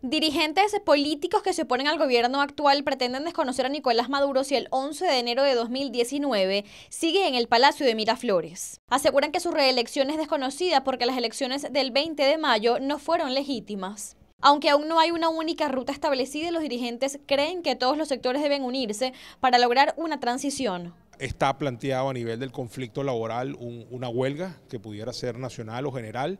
Dirigentes políticos que se oponen al gobierno actual pretenden desconocer a Nicolás Maduro si el 11 de enero de 2019 sigue en el Palacio de Miraflores. Aseguran que su reelección es desconocida porque las elecciones del 20 de mayo no fueron legítimas. Aunque aún no hay una única ruta establecida, los dirigentes creen que todos los sectores deben unirse para lograr una transición. Está planteado a nivel del conflicto laboral una huelga que pudiera ser nacional o general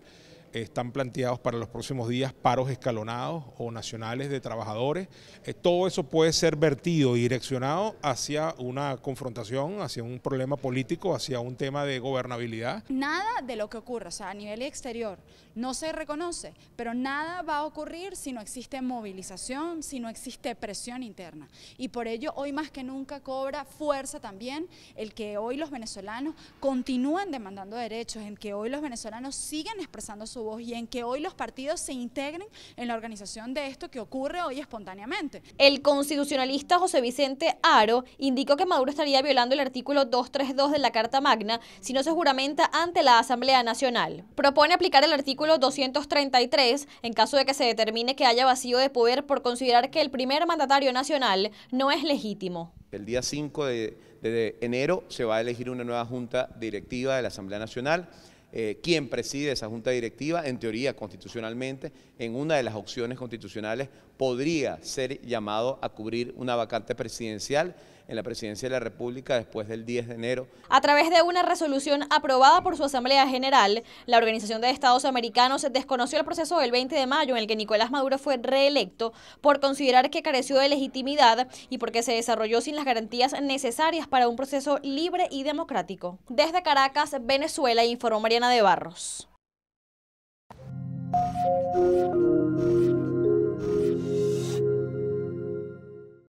están planteados para los próximos días paros escalonados o nacionales de trabajadores. Eh, todo eso puede ser vertido y direccionado hacia una confrontación, hacia un problema político, hacia un tema de gobernabilidad. Nada de lo que ocurra, o sea, a nivel exterior, no se reconoce, pero nada va a ocurrir si no existe movilización, si no existe presión interna. Y por ello hoy más que nunca cobra fuerza también el que hoy los venezolanos continúan demandando derechos, en que hoy los venezolanos siguen expresando su y en que hoy los partidos se integren en la organización de esto que ocurre hoy espontáneamente. El constitucionalista José Vicente Aro indicó que Maduro estaría violando el artículo 232 de la Carta Magna si no se juramenta ante la Asamblea Nacional. Propone aplicar el artículo 233 en caso de que se determine que haya vacío de poder por considerar que el primer mandatario nacional no es legítimo. El día 5 de, de enero se va a elegir una nueva junta directiva de la Asamblea Nacional. Eh, quien preside esa junta directiva, en teoría constitucionalmente, en una de las opciones constitucionales podría ser llamado a cubrir una vacante presidencial en la presidencia de la República después del 10 de enero. A través de una resolución aprobada por su Asamblea General, la Organización de Estados Americanos desconoció el proceso del 20 de mayo en el que Nicolás Maduro fue reelecto por considerar que careció de legitimidad y porque se desarrolló sin las garantías necesarias para un proceso libre y democrático. Desde Caracas, Venezuela, informó María de Barros.